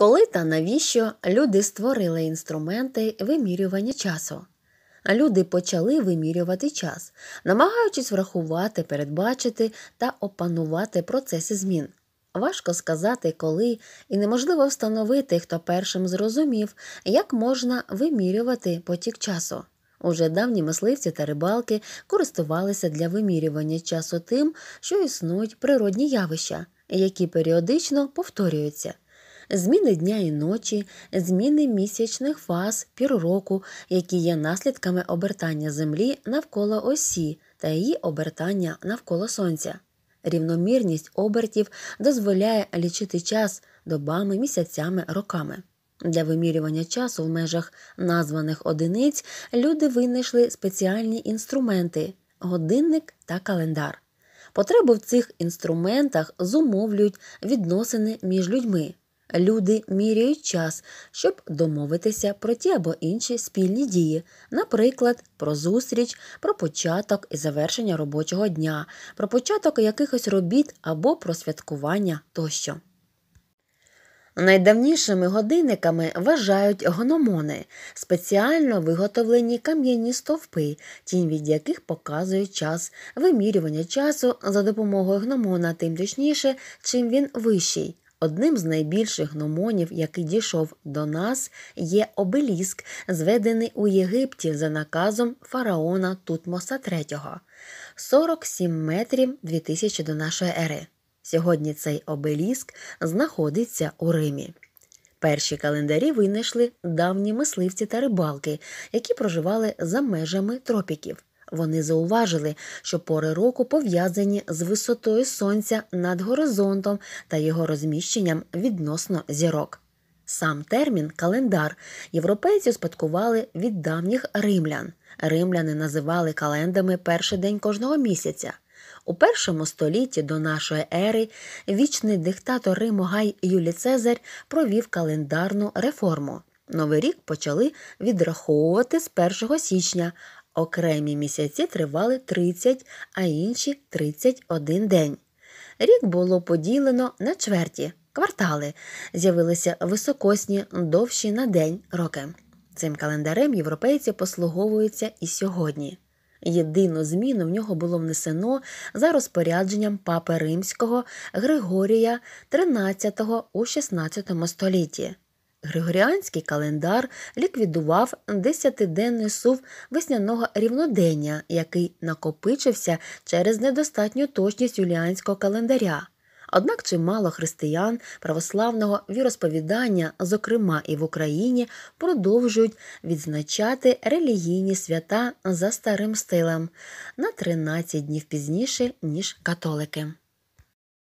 Коли та навіщо люди створили інструменти вимірювання часу? Люди почали вимірювати час, намагаючись врахувати, передбачити та опанувати процеси змін. Важко сказати, коли, і неможливо встановити, хто першим зрозумів, як можна вимірювати потік часу. Уже давні мисливці та рибалки користувалися для вимірювання часу тим, що існують природні явища, які періодично повторюються зміни дня і ночі, зміни місячних фаз пір які є наслідками обертання Землі навколо осі та її обертання навколо Сонця. Рівномірність обертів дозволяє лічити час добами, місяцями, роками. Для вимірювання часу в межах названих одиниць люди винайшли спеціальні інструменти годинник та календар. Потреби в цих інструментах зумовлюють відносини між людьми, Люди міряють час, щоб домовитися про ті або інші спільні дії, наприклад, про зустріч, про початок і завершення робочого дня, про початок якихось робіт або про святкування тощо. Найдавнішими годинниками вважають гономони, спеціально виготовлені кам'яні стовпи, тінь від яких показує час вимірювання часу за допомогою гномона, тим точніше, чим він вищий. Одним з найбільших гномонів, який дійшов до нас, є обеліск, зведений у Єгипті за наказом фараона Тутмоса III 47 метрів 2000 до нашої ери. Сьогодні цей обеліск знаходиться у Римі. Перші календарі винайшли давні мисливці та рибалки, які проживали за межами тропіків. Вони зауважили, що пори року пов'язані з висотою сонця над горизонтом та його розміщенням відносно зірок. Сам термін календар європейці спадкували від давніх римлян. Римляни називали календами перший день кожного місяця. У першому столітті до нашої ери вічний диктатор Риму Гай Юлій Цезарь провів календарну реформу. Новий рік почали відраховувати з 1 січня, Окремі місяці тривали 30, а інші 31 день. Рік було поділено на чверті, квартали. З'явилися високосні, довші на день роки. Цим календарем європейці послуговуються і сьогодні. Єдину зміну в нього було внесено за розпорядженням папи римського Григорія XIII у XVI столітті. Григоріанський календар ліквідував десятиденний сув весняного рівнодення, який накопичився через недостатню точність юліанського календаря. Однак чимало християн православного віросповідання, зокрема і в Україні, продовжують відзначати релігійні свята за старим стилем на 13 днів пізніше ніж католики.